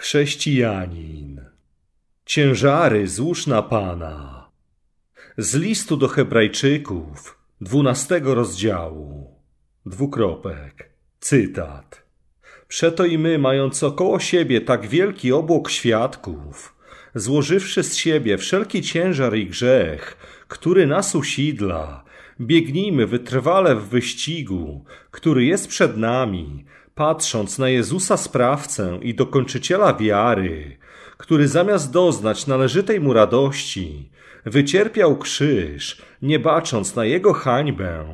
Chrześcijanin. Ciężary złóż na Pana. Z listu do Hebrajczyków, dwunastego rozdziału. Dwukropek. Cytat. Przeto i my, mając około siebie tak wielki obłok świadków, złożywszy z siebie wszelki ciężar i grzech, który nas usidla, biegnijmy wytrwale w wyścigu, który jest przed nami, Patrząc na Jezusa sprawcę i dokończyciela wiary, który zamiast doznać należytej mu radości, wycierpiał krzyż, nie bacząc na jego hańbę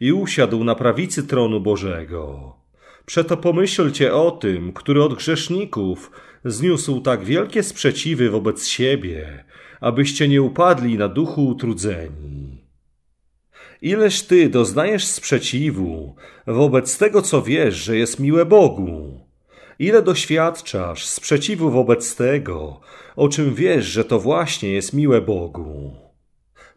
i usiadł na prawicy tronu Bożego. Przeto pomyślcie o tym, który od grzeszników zniósł tak wielkie sprzeciwy wobec siebie, abyście nie upadli na duchu utrudzeni. Ileż ty doznajesz sprzeciwu wobec tego, co wiesz, że jest miłe Bogu? Ile doświadczasz sprzeciwu wobec tego, o czym wiesz, że to właśnie jest miłe Bogu?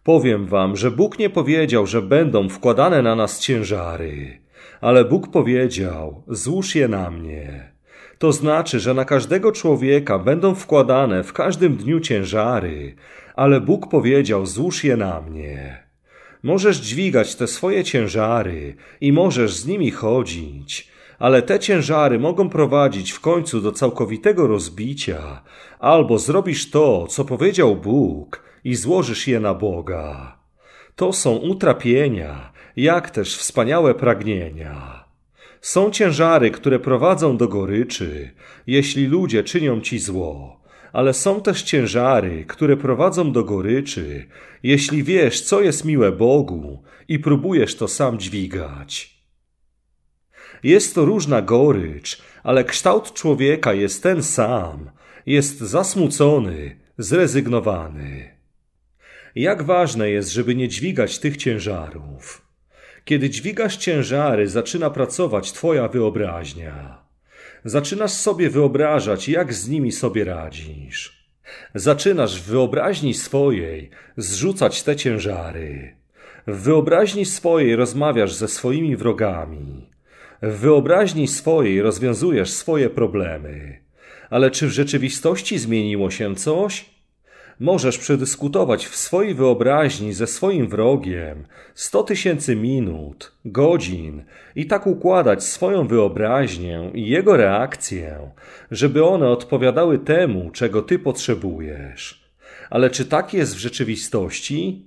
Powiem wam, że Bóg nie powiedział, że będą wkładane na nas ciężary, ale Bóg powiedział: Złóż je na mnie. To znaczy, że na każdego człowieka będą wkładane w każdym dniu ciężary, ale Bóg powiedział: Złóż je na mnie. Możesz dźwigać te swoje ciężary i możesz z nimi chodzić, ale te ciężary mogą prowadzić w końcu do całkowitego rozbicia, albo zrobisz to, co powiedział Bóg i złożysz je na Boga. To są utrapienia, jak też wspaniałe pragnienia. Są ciężary, które prowadzą do goryczy, jeśli ludzie czynią ci zło ale są też ciężary, które prowadzą do goryczy, jeśli wiesz, co jest miłe Bogu i próbujesz to sam dźwigać. Jest to różna gorycz, ale kształt człowieka jest ten sam. Jest zasmucony, zrezygnowany. Jak ważne jest, żeby nie dźwigać tych ciężarów. Kiedy dźwigasz ciężary, zaczyna pracować Twoja wyobraźnia zaczynasz sobie wyobrażać, jak z nimi sobie radzisz. Zaczynasz w wyobraźni swojej zrzucać te ciężary. W wyobraźni swojej rozmawiasz ze swoimi wrogami. W wyobraźni swojej rozwiązujesz swoje problemy. Ale czy w rzeczywistości zmieniło się coś? Możesz przedyskutować w swojej wyobraźni ze swoim wrogiem 100 tysięcy minut, godzin i tak układać swoją wyobraźnię i jego reakcję, żeby one odpowiadały temu, czego ty potrzebujesz. Ale czy tak jest w rzeczywistości?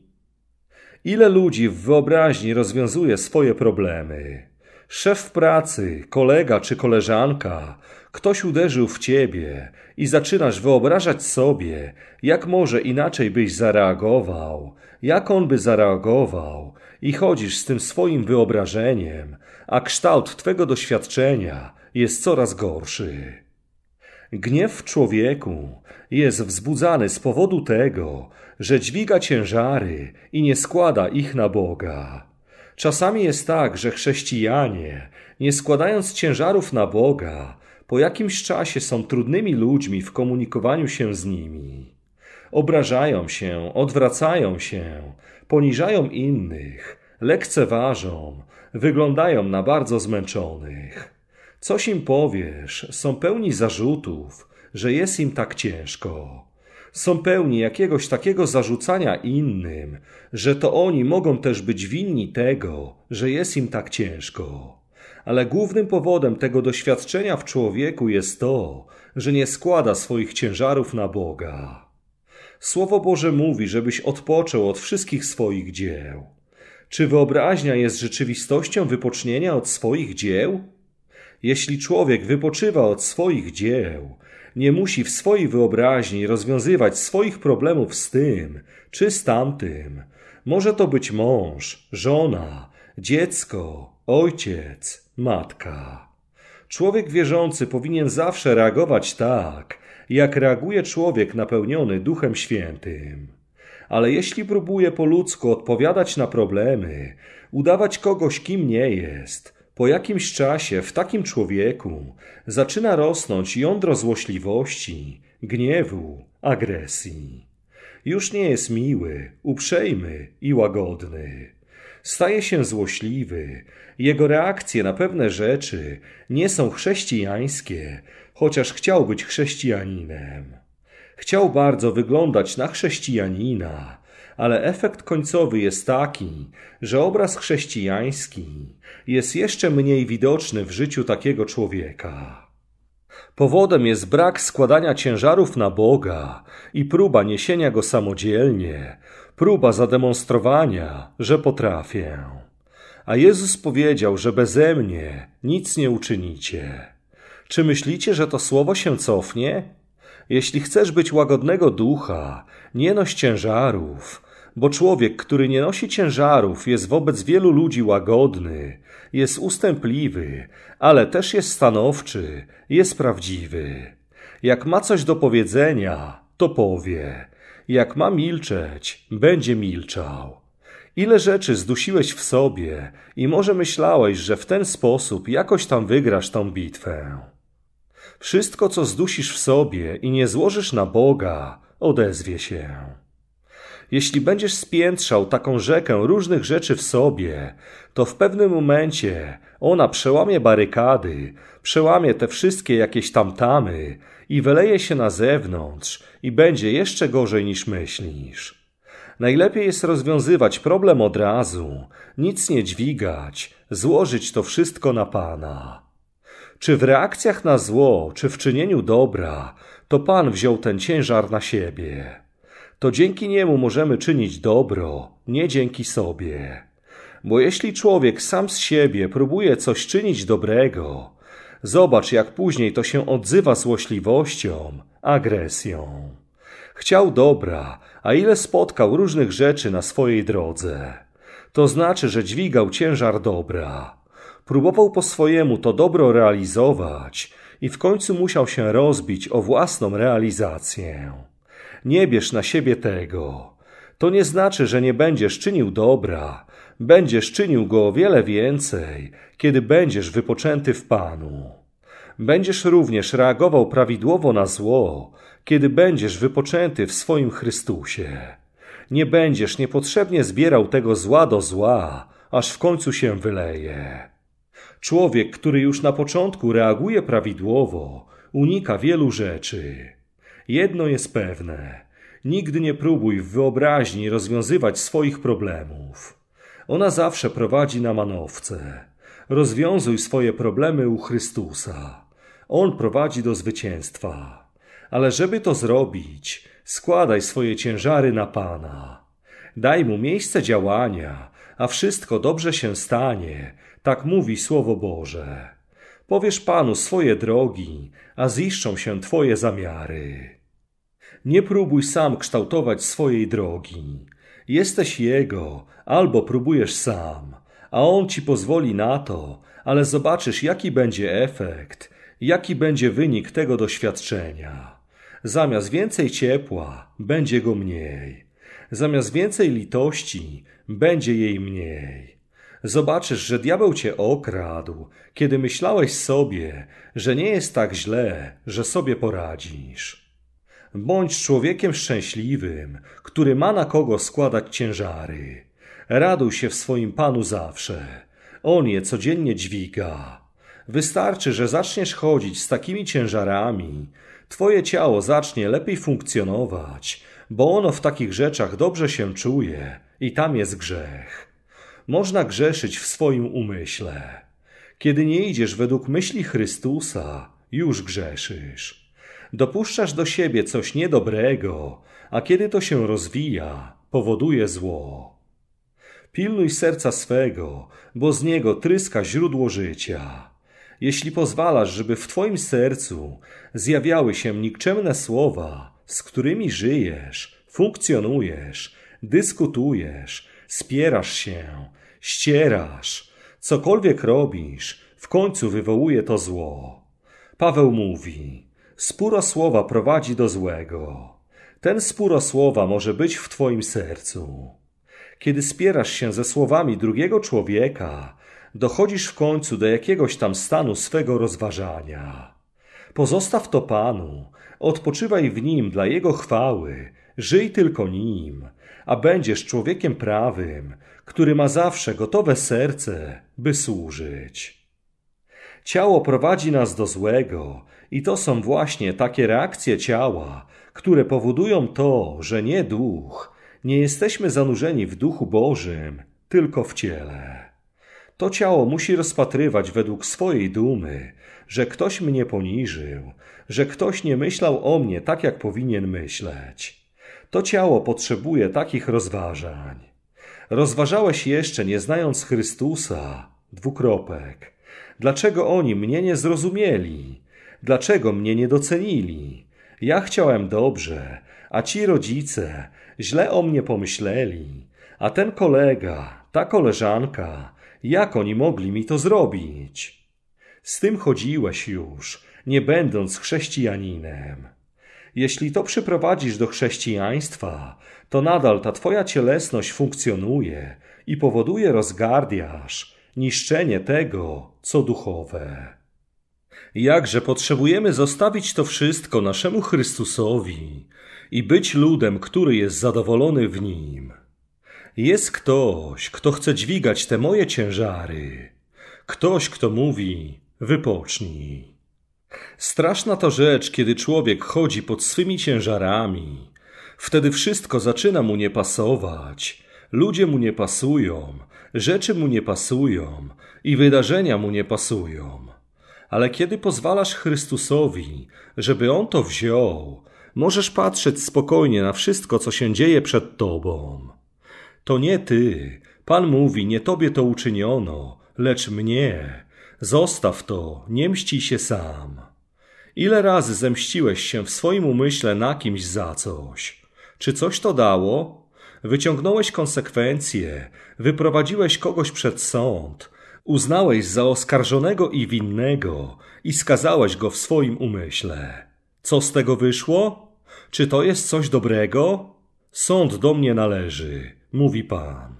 Ile ludzi w wyobraźni rozwiązuje swoje problemy? Szef pracy, kolega czy koleżanka, Ktoś uderzył w ciebie i zaczynasz wyobrażać sobie, jak może inaczej byś zareagował, jak on by zareagował, i chodzisz z tym swoim wyobrażeniem, a kształt twego doświadczenia jest coraz gorszy. Gniew w człowieku jest wzbudzany z powodu tego, że dźwiga ciężary i nie składa ich na Boga. Czasami jest tak, że chrześcijanie, nie składając ciężarów na Boga, po jakimś czasie są trudnymi ludźmi w komunikowaniu się z nimi. Obrażają się, odwracają się, poniżają innych, lekceważą, wyglądają na bardzo zmęczonych. Coś im powiesz, są pełni zarzutów, że jest im tak ciężko. Są pełni jakiegoś takiego zarzucania innym, że to oni mogą też być winni tego, że jest im tak ciężko ale głównym powodem tego doświadczenia w człowieku jest to, że nie składa swoich ciężarów na Boga. Słowo Boże mówi, żebyś odpoczął od wszystkich swoich dzieł. Czy wyobraźnia jest rzeczywistością wypocznienia od swoich dzieł? Jeśli człowiek wypoczywa od swoich dzieł, nie musi w swojej wyobraźni rozwiązywać swoich problemów z tym czy z tamtym. Może to być mąż, żona, dziecko, ojciec, Matka. Człowiek wierzący powinien zawsze reagować tak, jak reaguje człowiek napełniony Duchem Świętym. Ale jeśli próbuje po ludzku odpowiadać na problemy, udawać kogoś, kim nie jest, po jakimś czasie w takim człowieku zaczyna rosnąć jądro złośliwości, gniewu, agresji. Już nie jest miły, uprzejmy i łagodny. Staje się złośliwy. Jego reakcje na pewne rzeczy nie są chrześcijańskie, chociaż chciał być chrześcijaninem. Chciał bardzo wyglądać na chrześcijanina, ale efekt końcowy jest taki, że obraz chrześcijański jest jeszcze mniej widoczny w życiu takiego człowieka. Powodem jest brak składania ciężarów na Boga i próba niesienia go samodzielnie, próba zademonstrowania, że potrafię. A Jezus powiedział, że bezemnie mnie nic nie uczynicie. Czy myślicie, że to słowo się cofnie? Jeśli chcesz być łagodnego ducha, nie noś ciężarów, bo człowiek, który nie nosi ciężarów, jest wobec wielu ludzi łagodny, jest ustępliwy, ale też jest stanowczy, jest prawdziwy. Jak ma coś do powiedzenia, to powie jak ma milczeć, będzie milczał. Ile rzeczy zdusiłeś w sobie i może myślałeś, że w ten sposób jakoś tam wygrasz tą bitwę. Wszystko, co zdusisz w sobie i nie złożysz na Boga, odezwie się. Jeśli będziesz spiętrzał taką rzekę różnych rzeczy w sobie, to w pewnym momencie ona przełamie barykady, przełamie te wszystkie jakieś tamtamy i wyleje się na zewnątrz i będzie jeszcze gorzej niż myślisz. Najlepiej jest rozwiązywać problem od razu, nic nie dźwigać, złożyć to wszystko na Pana. Czy w reakcjach na zło, czy w czynieniu dobra, to Pan wziął ten ciężar na siebie to dzięki niemu możemy czynić dobro, nie dzięki sobie. Bo jeśli człowiek sam z siebie próbuje coś czynić dobrego, zobacz jak później to się odzywa złośliwością, agresją. Chciał dobra, a ile spotkał różnych rzeczy na swojej drodze. To znaczy, że dźwigał ciężar dobra. Próbował po swojemu to dobro realizować i w końcu musiał się rozbić o własną realizację. Nie bierz na siebie tego. To nie znaczy, że nie będziesz czynił dobra. Będziesz czynił go o wiele więcej, kiedy będziesz wypoczęty w Panu. Będziesz również reagował prawidłowo na zło, kiedy będziesz wypoczęty w swoim Chrystusie. Nie będziesz niepotrzebnie zbierał tego zła do zła, aż w końcu się wyleje. Człowiek, który już na początku reaguje prawidłowo, unika wielu rzeczy. Jedno jest pewne. Nigdy nie próbuj w wyobraźni rozwiązywać swoich problemów. Ona zawsze prowadzi na manowce. Rozwiązuj swoje problemy u Chrystusa. On prowadzi do zwycięstwa. Ale żeby to zrobić, składaj swoje ciężary na Pana. Daj mu miejsce działania, a wszystko dobrze się stanie, tak mówi Słowo Boże. Powiesz Panu swoje drogi, a ziszczą się Twoje zamiary. Nie próbuj sam kształtować swojej drogi. Jesteś Jego, albo próbujesz sam, a On ci pozwoli na to, ale zobaczysz, jaki będzie efekt, jaki będzie wynik tego doświadczenia. Zamiast więcej ciepła, będzie go mniej. Zamiast więcej litości, będzie jej mniej. Zobaczysz, że diabeł cię okradł, kiedy myślałeś sobie, że nie jest tak źle, że sobie poradzisz. Bądź człowiekiem szczęśliwym, który ma na kogo składać ciężary. Raduj się w swoim Panu zawsze. On je codziennie dźwiga. Wystarczy, że zaczniesz chodzić z takimi ciężarami. Twoje ciało zacznie lepiej funkcjonować, bo ono w takich rzeczach dobrze się czuje i tam jest grzech. Można grzeszyć w swoim umyśle. Kiedy nie idziesz według myśli Chrystusa, już grzeszysz. Dopuszczasz do siebie coś niedobrego, a kiedy to się rozwija, powoduje zło. Pilnuj serca swego, bo z niego tryska źródło życia. Jeśli pozwalasz, żeby w twoim sercu zjawiały się nikczemne słowa, z którymi żyjesz, funkcjonujesz, dyskutujesz, spierasz się, ścierasz, cokolwiek robisz, w końcu wywołuje to zło. Paweł mówi: Sporo słowa prowadzi do złego. Ten sporo słowa może być w Twoim sercu. Kiedy spierasz się ze słowami drugiego człowieka, dochodzisz w końcu do jakiegoś tam stanu swego rozważania. Pozostaw to Panu, odpoczywaj w Nim dla Jego chwały, żyj tylko Nim, a będziesz człowiekiem prawym, który ma zawsze gotowe serce, by służyć. Ciało prowadzi nas do złego, i to są właśnie takie reakcje ciała, które powodują to, że nie duch, nie jesteśmy zanurzeni w duchu Bożym, tylko w ciele. To ciało musi rozpatrywać według swojej dumy, że ktoś mnie poniżył, że ktoś nie myślał o mnie tak, jak powinien myśleć. To ciało potrzebuje takich rozważań. Rozważałeś jeszcze, nie znając Chrystusa, dwukropek. Dlaczego oni mnie nie zrozumieli? Dlaczego mnie nie docenili? Ja chciałem dobrze, a ci rodzice źle o mnie pomyśleli. A ten kolega, ta koleżanka, jak oni mogli mi to zrobić? Z tym chodziłeś już, nie będąc chrześcijaninem. Jeśli to przyprowadzisz do chrześcijaństwa, to nadal ta twoja cielesność funkcjonuje i powoduje rozgardiaż, niszczenie tego, co duchowe. Jakże potrzebujemy zostawić to wszystko naszemu Chrystusowi i być ludem, który jest zadowolony w nim. Jest ktoś, kto chce dźwigać te moje ciężary. Ktoś, kto mówi: wypocznij. Straszna to rzecz, kiedy człowiek chodzi pod swymi ciężarami. Wtedy wszystko zaczyna mu nie pasować. Ludzie mu nie pasują, rzeczy mu nie pasują i wydarzenia mu nie pasują ale kiedy pozwalasz Chrystusowi, żeby On to wziął, możesz patrzeć spokojnie na wszystko, co się dzieje przed Tobą. To nie Ty, Pan mówi, nie Tobie to uczyniono, lecz mnie. Zostaw to, nie mści się sam. Ile razy zemściłeś się w swoim umyśle na kimś za coś? Czy coś to dało? Wyciągnąłeś konsekwencje, wyprowadziłeś kogoś przed sąd, uznałeś za oskarżonego i winnego i skazałeś go w swoim umyśle. Co z tego wyszło? Czy to jest coś dobrego? Sąd do mnie należy, mówi Pan.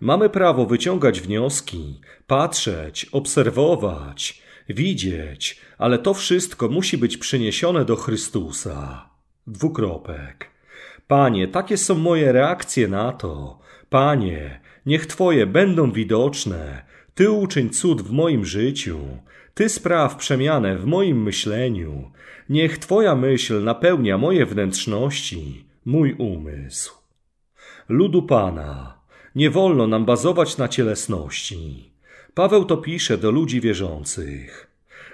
Mamy prawo wyciągać wnioski, patrzeć, obserwować, widzieć, ale to wszystko musi być przyniesione do Chrystusa. Dwukropek. Panie, takie są moje reakcje na to. Panie, niech Twoje będą widoczne, ty uczyń cud w moim życiu, Ty spraw przemianę w moim myśleniu. Niech Twoja myśl napełnia moje wnętrzności, mój umysł. Ludu Pana, nie wolno nam bazować na cielesności. Paweł to pisze do ludzi wierzących.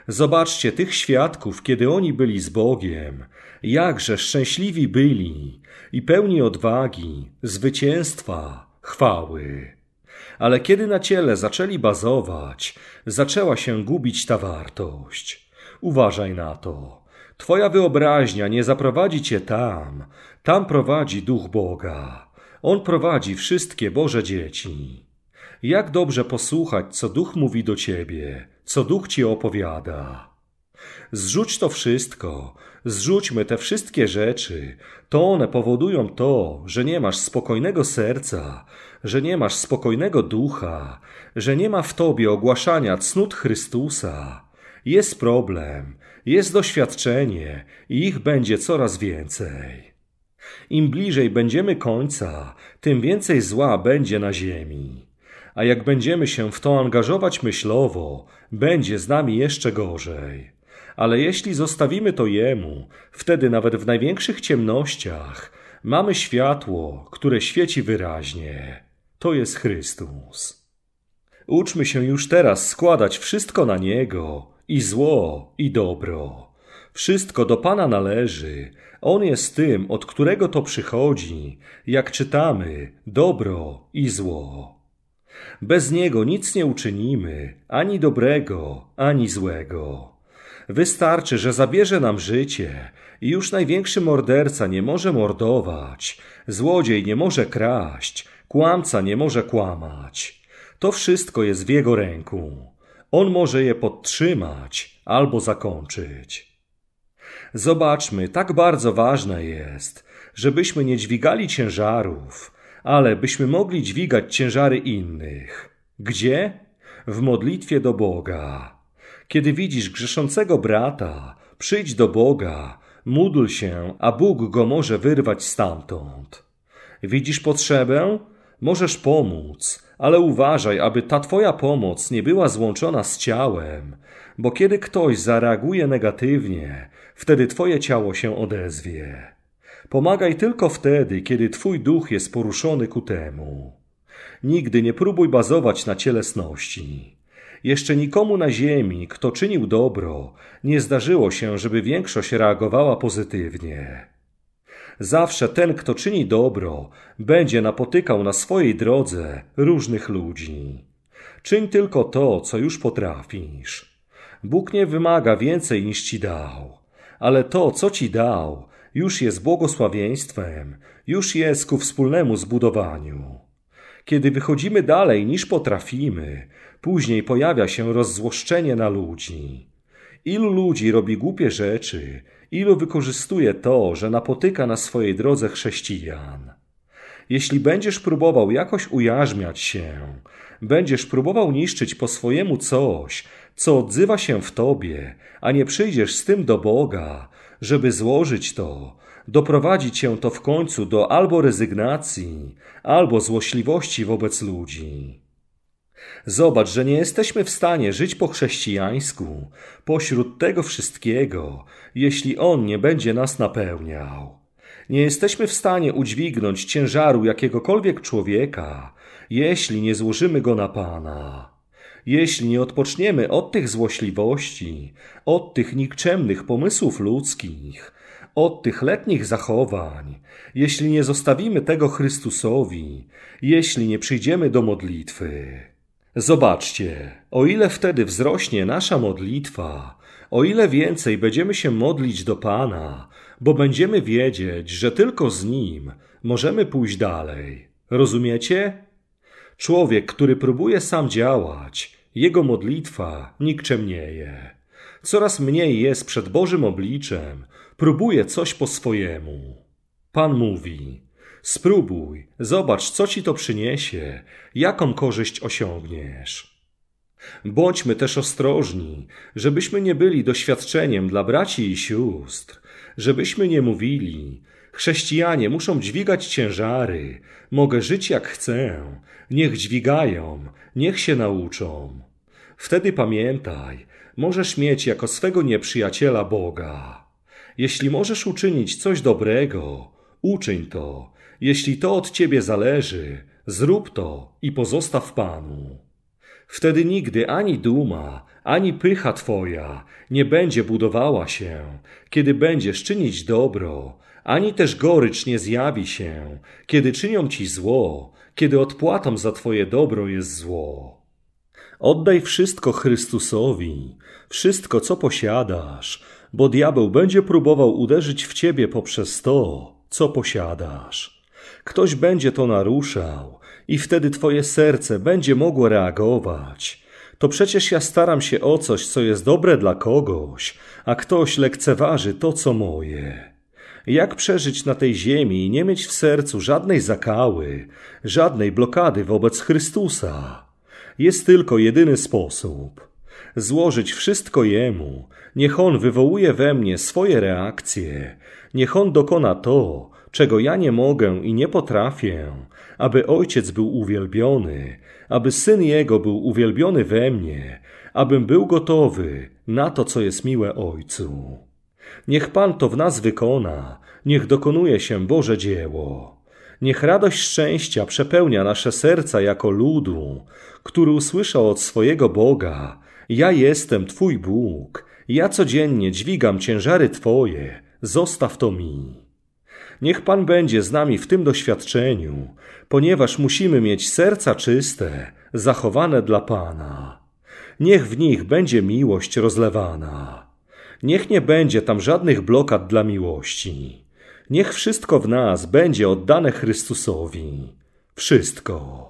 Zobaczcie tych świadków, kiedy oni byli z Bogiem, jakże szczęśliwi byli i pełni odwagi, zwycięstwa, chwały ale kiedy na ciele zaczęli bazować, zaczęła się gubić ta wartość. Uważaj na to. Twoja wyobraźnia nie zaprowadzi cię tam. Tam prowadzi duch Boga. On prowadzi wszystkie Boże dzieci. Jak dobrze posłuchać, co duch mówi do ciebie, co duch ci opowiada. Zrzuć to wszystko, Zrzućmy te wszystkie rzeczy. To one powodują to, że nie masz spokojnego serca, że nie masz spokojnego ducha, że nie ma w tobie ogłaszania cnót Chrystusa. Jest problem, jest doświadczenie i ich będzie coraz więcej. Im bliżej będziemy końca, tym więcej zła będzie na ziemi. A jak będziemy się w to angażować myślowo, będzie z nami jeszcze gorzej ale jeśli zostawimy to Jemu, wtedy nawet w największych ciemnościach mamy światło, które świeci wyraźnie. To jest Chrystus. Uczmy się już teraz składać wszystko na Niego, i zło, i dobro. Wszystko do Pana należy. On jest tym, od którego to przychodzi, jak czytamy, dobro i zło. Bez Niego nic nie uczynimy, ani dobrego, ani złego. Wystarczy, że zabierze nam życie i już największy morderca nie może mordować, złodziej nie może kraść, kłamca nie może kłamać. To wszystko jest w jego ręku. On może je podtrzymać albo zakończyć. Zobaczmy, tak bardzo ważne jest, żebyśmy nie dźwigali ciężarów, ale byśmy mogli dźwigać ciężary innych. Gdzie? W modlitwie do Boga. Kiedy widzisz grzeszącego brata, przyjdź do Boga, módl się, a Bóg go może wyrwać stamtąd. Widzisz potrzebę? Możesz pomóc, ale uważaj, aby ta Twoja pomoc nie była złączona z ciałem, bo kiedy ktoś zareaguje negatywnie, wtedy Twoje ciało się odezwie. Pomagaj tylko wtedy, kiedy Twój duch jest poruszony ku temu. Nigdy nie próbuj bazować na cielesności. Jeszcze nikomu na ziemi, kto czynił dobro, nie zdarzyło się, żeby większość reagowała pozytywnie. Zawsze ten, kto czyni dobro, będzie napotykał na swojej drodze różnych ludzi. Czyń tylko to, co już potrafisz. Bóg nie wymaga więcej niż ci dał, ale to, co ci dał, już jest błogosławieństwem, już jest ku wspólnemu zbudowaniu. Kiedy wychodzimy dalej niż potrafimy, Później pojawia się rozzłoszczenie na ludzi. Ilu ludzi robi głupie rzeczy, ilu wykorzystuje to, że napotyka na swojej drodze chrześcijan. Jeśli będziesz próbował jakoś ujarzmiać się, będziesz próbował niszczyć po swojemu coś, co odzywa się w tobie, a nie przyjdziesz z tym do Boga, żeby złożyć to, doprowadzi cię to w końcu do albo rezygnacji, albo złośliwości wobec ludzi. Zobacz, że nie jesteśmy w stanie żyć po chrześcijańsku, pośród tego wszystkiego, jeśli On nie będzie nas napełniał. Nie jesteśmy w stanie udźwignąć ciężaru jakiegokolwiek człowieka, jeśli nie złożymy go na Pana. Jeśli nie odpoczniemy od tych złośliwości, od tych nikczemnych pomysłów ludzkich, od tych letnich zachowań, jeśli nie zostawimy tego Chrystusowi, jeśli nie przyjdziemy do modlitwy. Zobaczcie, o ile wtedy wzrośnie nasza modlitwa, o ile więcej będziemy się modlić do Pana, bo będziemy wiedzieć, że tylko z Nim możemy pójść dalej. Rozumiecie? Człowiek, który próbuje sam działać, jego modlitwa nikczemnieje. Coraz mniej jest przed Bożym obliczem, próbuje coś po swojemu. Pan mówi: Spróbuj, zobacz, co ci to przyniesie, jaką korzyść osiągniesz. Bądźmy też ostrożni, żebyśmy nie byli doświadczeniem dla braci i sióstr, żebyśmy nie mówili, Chrześcijanie muszą dźwigać ciężary. Mogę żyć jak chcę. Niech dźwigają, niech się nauczą. Wtedy pamiętaj, możesz mieć jako swego nieprzyjaciela Boga. Jeśli możesz uczynić coś dobrego, uczyń to, jeśli to od ciebie zależy, zrób to i pozostaw Panu. Wtedy nigdy ani duma, ani pycha twoja nie będzie budowała się, kiedy będziesz czynić dobro, ani też gorycz nie zjawi się, kiedy czynią ci zło, kiedy odpłatą za twoje dobro jest zło. Oddaj wszystko Chrystusowi, wszystko co posiadasz, bo diabeł będzie próbował uderzyć w ciebie poprzez to, co posiadasz. Ktoś będzie to naruszał i wtedy twoje serce będzie mogło reagować. To przecież ja staram się o coś, co jest dobre dla kogoś, a ktoś lekceważy to, co moje. Jak przeżyć na tej ziemi i nie mieć w sercu żadnej zakały, żadnej blokady wobec Chrystusa? Jest tylko jedyny sposób – złożyć wszystko Jemu. Niech On wywołuje we mnie swoje reakcje. Niech On dokona to, czego ja nie mogę i nie potrafię, aby Ojciec był uwielbiony, aby Syn Jego był uwielbiony we mnie, abym był gotowy na to, co jest miłe Ojcu. Niech Pan to w nas wykona, niech dokonuje się Boże dzieło. Niech radość szczęścia przepełnia nasze serca jako ludu, który usłyszał od swojego Boga: Ja jestem Twój Bóg, ja codziennie dźwigam ciężary Twoje, zostaw to mi. Niech Pan będzie z nami w tym doświadczeniu, ponieważ musimy mieć serca czyste, zachowane dla Pana. Niech w nich będzie miłość rozlewana. Niech nie będzie tam żadnych blokad dla miłości. Niech wszystko w nas będzie oddane Chrystusowi. Wszystko.